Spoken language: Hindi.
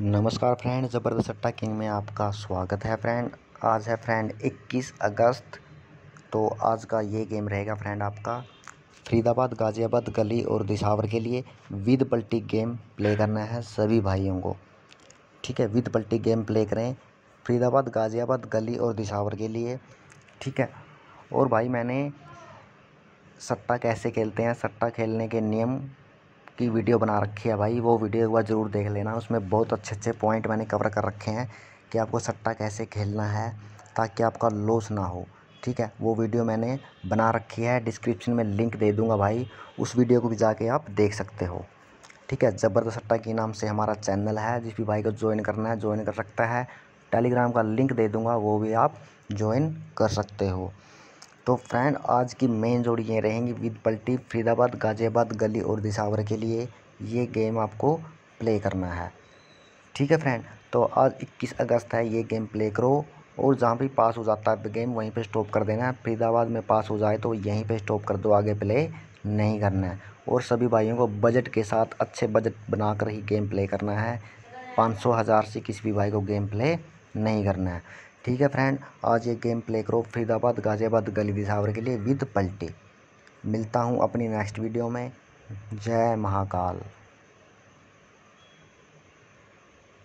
नमस्कार फ्रेंड ज़बरदस्त अट्टा किंग में आपका स्वागत है फ्रेंड आज है फ्रेंड 21 अगस्त तो आज का ये गेम रहेगा फ्रेंड आपका फरीदाबाद गाज़ियाबाद गली और दिशावर के लिए विद पल्टी गेम प्ले करना है सभी भाइयों को ठीक है विद पल्टी गेम प्ले करें फरीदाबाद गाज़ियाबाद गली और दिशावर के लिए ठीक है और भाई मैंने सट्टा कैसे खेलते हैं सट्टा खेलने के नियम की वीडियो बना रखी है भाई वो वीडियो एक बार ज़रूर देख लेना उसमें बहुत अच्छे अच्छे पॉइंट मैंने कवर कर रखे हैं कि आपको सट्टा कैसे खेलना है ताकि आपका लॉस ना हो ठीक है वो वीडियो मैंने बना रखी है डिस्क्रिप्शन में लिंक दे दूंगा भाई उस वीडियो को भी जाके आप देख सकते हो ठीक है ज़बरदस्त सट्टा के नाम से हमारा चैनल है जिस भी भाई को ज्वाइन करना है ज्वाइन कर सकता है टेलीग्राम का लिंक दे दूंगा वो भी आप ज्वाइन कर सकते हो तो फ्रेंड आज की मेन जोड़ी ये रहेंगी विद पल्टी फरीदाबाद गाजियाबाद गली और दिशावर के लिए ये गेम आपको प्ले करना है ठीक है फ्रेंड तो आज 21 अगस्त है ये गेम प्ले करो और जहाँ भी पास हो जाता है गेम वहीं पे स्टॉप कर देना है फरीदाबाद में पास हो जाए तो यहीं पे स्टॉप कर दो आगे प्ले नहीं करना है और सभी भाइयों को बजट के साथ अच्छे बजट बनाकर ही गेम प्ले करना है पाँच सौ हज़ार से किसी भी भाई को गेम प्ले नहीं करना है ठीक है फ्रेंड आज ये गेम प्ले करो फरीदाबाद गाजियाबाद गली दिसावर के लिए विद पल्टी मिलता हूँ अपनी नेक्स्ट वीडियो में जय महाकाल